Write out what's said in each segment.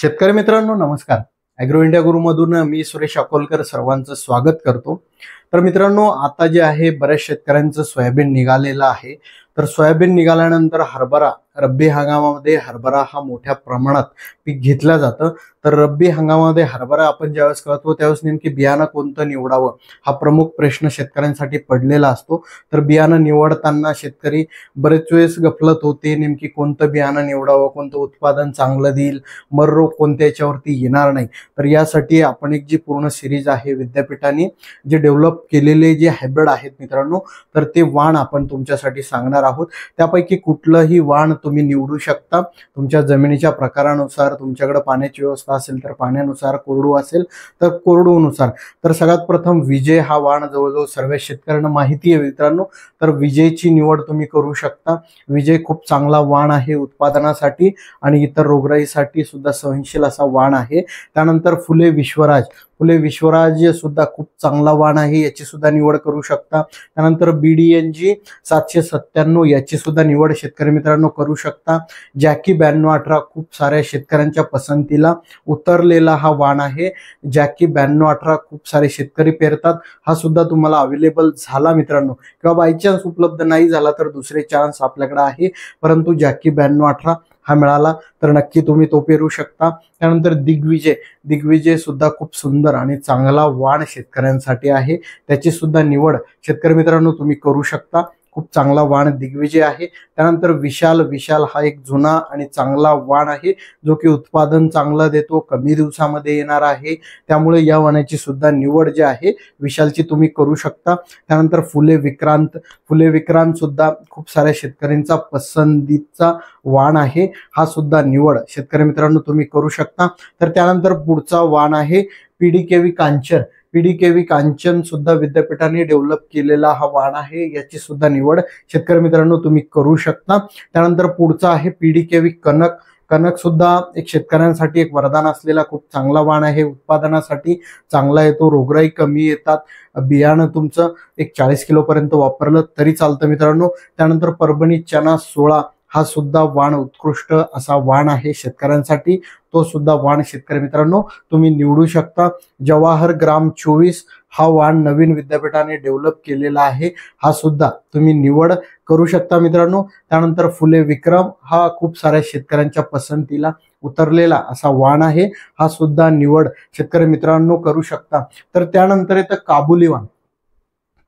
शेतकरी मित्रांनो नमस्कार ऍग्रो इंडिया गुरुमधून मी सुरेश अकोलकर सर्वांचं स्वागत करतो तर मित्रांनो आता जे आहे बऱ्याच शेतकऱ्यांचं सोयाबीन निघालेलं आहे तर सोयाबीन निघाल्यानंतर हरभरा रब्बी हंगामामध्ये हरभरा हा मोठ्या प्रमाणात पीक घेतला जातं तर रब्बी हंगामामध्ये हरभरा आपण ज्यावेळेस करतो त्यावेळेस नेमकी बियाणं कोणतं निवडावं हा प्रमुख प्रश्न शेतकऱ्यांसाठी पडलेला असतो तर बियाणं निवडताना शेतकरी बरेच वेळेस गफलत होते नेमकी कोणतं बियाणं निवडावं कोणतं उत्पादन चांगलं देईल मररोग कोणत्या याच्यावरती येणार नाही तर यासाठी आपण एक जी पूर्ण सिरीज आहे विद्यापीठाने जे डेव्हलप केलेले जे हायब्रिड आहेत मित्रांनो तर ते वाण आपण तुमच्यासाठी सांगणार आहोत त्यापैकी कुठलंही वाण तुम्ही निवडू शकता तुमच्या जमिनीच्या प्रकारानुसार तुमच्याकडे पाण्याची व्यवस्था असेल तर पाण्यानुसार कोरडू असेल तर कोरडूनुसार तर सगळ्यात प्रथम विजय हा वाण जवळजवळ सर्व शेतकऱ्यांना माहिती आहे मित्रांनो तर विजयची निवड तुम्ही करू शकता विजय खूप चांगला वाण आहे उत्पादनासाठी आणि इतर रोगराईसाठी सुद्धा सहनशील असा वाण आहे त्यानंतर फुले विश्वराज फुले विश्वराज सुद्धा खूप चांगला वाण आहे याची सुद्धा निवड करू शकता त्यानंतर एन जी सातशे सत्त्याण्णव याची सुद्धा निवड शेतकरी मित्रांनो करू शकता जॅकी ब्याण्णव अठरा खूप साऱ्या शेतकऱ्यांच्या पसंतीला उतरलेला हा वाण आहे जॅकी ब्याण्णव अठरा खूप सारे शेतकरी पेरतात हा सुद्धा तुम्हाला अवेलेबल झाला मित्रांनो किंवा बाय चान्स उपलब्ध नाही झाला तर दुसरे चान्स आपल्याकडे आहे परंतु जॅकी ब्याण्णव अठरा हा मिळाला तर नक्की तुम्ही तो पेरू शकता त्यानंतर दिग्विजय दिग्विजय सुद्धा खूप सुंदर आणि चांगला वाण शेतकऱ्यांसाठी आहे त्याची सुद्धा निवड शेतकरी मित्रांनो तुम्ही करू शकता खूप चांगला वाण दिग्विजय आहे त्यानंतर विशाल विशाल हा एक जुना आणि चांगला वाण आहे जो की उत्पादन चांगला देतो कमी दिवसामध्ये येणार आहे त्यामुळे या वाणाची सुद्धा निवड जी आहे विशालची तुम्ही करू शकता त्यानंतर फुले विक्रांत फुले विक्रांत सुद्धा खूप साऱ्या शेतकऱ्यांचा पसंतीचा वाण आहे हा सुद्धा निवड शेतकरी मित्रांनो तुम्ही करू शकता तर त्यानंतर पुढचा वाण आहे PDKV Kanchan P K V Kanchan सुद्धा विद्यापीठाने डेव्हलप केलेला हा वाण आहे याची सुद्धा निवड शेतकरी मित्रांनो तुम्ही करू शकता त्यानंतर पुढचा आहे P K V Kanak Kanak सुद्धा एक शेतकऱ्यांसाठी एक वरदान असलेला खूप चांगला वाण आहे उत्पादनासाठी चांगला येतो रोगराई कमी येतात बियाणं तुमचं एक चाळीस किलोपर्यंत वापरलं तरी चालतं मित्रांनो त्यानंतर परभणी चना सोळा हा सुद्धा वाण उत्कृष्ट असा वाण आहे शेतकऱ्यांसाठी तो सुद्धा वाण शेतकरी मित्रांनो तुम्ही निवडू शकता जवाहर ग्राम चोवीस हा वाण नवीन विद्यापीठाने डेव्हलप केलेला आहे हा सुद्धा तुम्ही निवड करू शकता मित्रांनो त्यानंतर फुले विक्रम हा खूप साऱ्या शेतकऱ्यांच्या पसंतीला उतरलेला असा वाण आहे हा सुद्धा निवड शेतकरी मित्रांनो करू शकता तर त्यानंतर येतं काबुली वाण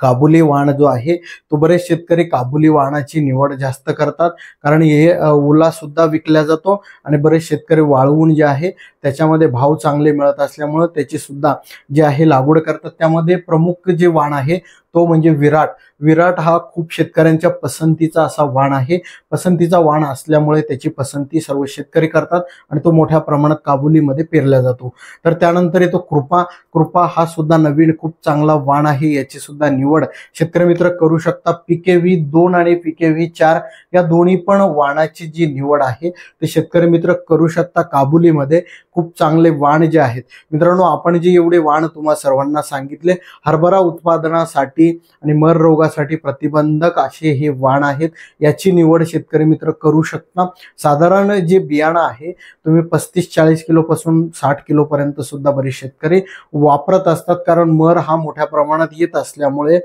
काबुली वाण जो आहे तो बरेच शेतकरी काबुली वाणाची निवड जास्त करतात कारण हे ओला सुद्धा विकल्या जातो आणि बरेच शेतकरी वाळवून जे आहे त्याच्यामध्ये भाव चांगले मिळत असल्यामुळे त्याची सुद्धा जे आहे लागवड करतात त्यामध्ये प्रमुख जे वाण आहे तो म्हणजे विराट विराट हा खूप शेतकऱ्यांच्या पसंतीचा असा वाण आहे पसंतीचा वाण असल्यामुळे त्याची पसंती सर्व शेतकरी करतात आणि तो मोठ्या प्रमाणात काबुलीमध्ये पेरला जातो तर त्यानंतर येतो कृपा कृपा हा सुद्धा नवीन खूप चांगला वाण आहे याची सुद्धा निवड शेतकरी मित्र करू शकता पिके व्ही दोन आणि पिके व्ही चार या दोन्ही पण वाणाची जी निवड आहे ते शेतकरी मित्र करू शकता काबुलीमध्ये खूप चांगले वाण जे आहेत मित्रांनो आपण जे एवढे वाण तुम्हाला सर्वांना सांगितले हरभरा उत्पादनासाठी आणि मर रोगासाठी प्रतिबंधक असे हे वाण आहेत याची निवड शेतकरी मित्र करू शकता साधारण जे बियाणं आहे तुम्ही पस्तीस चाळीस पासून साठ किलोपर्यंत सुद्धा बरेच शेतकरी वापरत असतात कारण मर हा मोठ्या प्रमाणात येत असल्यामुळे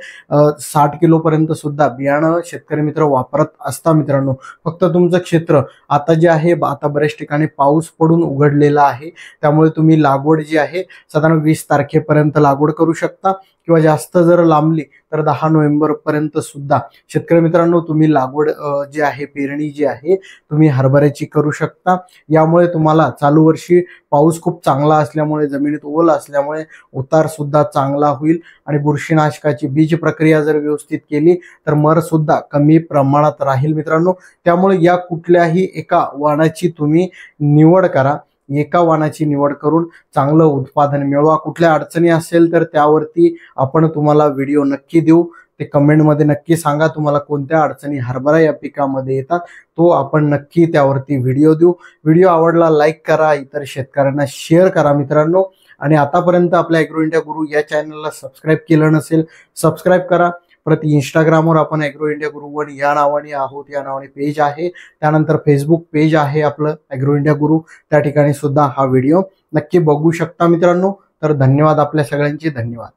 साठ किलोपर्यंत सुद्धा बियाणं शेतकरी मित्र वापरत असता मित्रांनो फक्त तुमचं क्षेत्र आता जे आहे आता बऱ्याच ठिकाणी पाऊस पडून उघडलेला आहे त्यामुळे तुम्ही लागवड जी आहे साधारण वीस तारखेपर्यंत लागवड करू शकता किंवा जास्त जर लांबली तर दहा नोव्हेंबर पर्यंत सुद्धा शेतकरी मित्रांनो तुम्ही लागवड जी आहे पेरणी जी आहे तुम्ही हरभऱ्याची करू शकता यामुळे तुम्हाला चालू वर्षी पाऊस खूप चांगला असल्यामुळे जमिनीत ओल असल्यामुळे उतार सुद्धा चांगला होईल आणि बुरशीनाशकाची बीज प्रक्रिया जर व्यवस्थित केली तर मर सुद्धा कमी प्रमाणात राहील मित्रांनो त्यामुळे या कुठल्याही एका वाणाची तुम्ही निवड करा एका वाणाची निवड करून चांगलं उत्पादन मिळवा कुठल्या अडचणी असेल तर त्यावरती आपण तुम्हाला व्हिडिओ नक्की देऊ ते कमेंटमध्ये नक्की सांगा तुम्हाला कोणत्या अडचणी हरभरा या पिकामध्ये येतात तो आपण नक्की त्यावरती व्हिडिओ देऊ व्हिडिओ आवडला लाईक करा इतर शेतकऱ्यांना शेअर करा मित्रांनो आणि आतापर्यंत आपल्या ॲग्रो इंडिया गुरु या चॅनलला सबस्क्राईब केलं नसेल सबस्क्राईब करा परत इंस्टाग्रामवर आपण ॲग्रो इंडिया गुरु वन या नावाने आहोत या नावाने पेज आहे त्यानंतर फेसबुक पेज आहे आपलं ऍग्रो इंडिया गुरु त्या ठिकाणी सुद्धा हा व्हिडिओ नक्की बघू शकता मित्रांनो तर धन्यवाद आपल्या सगळ्यांचे धन्यवाद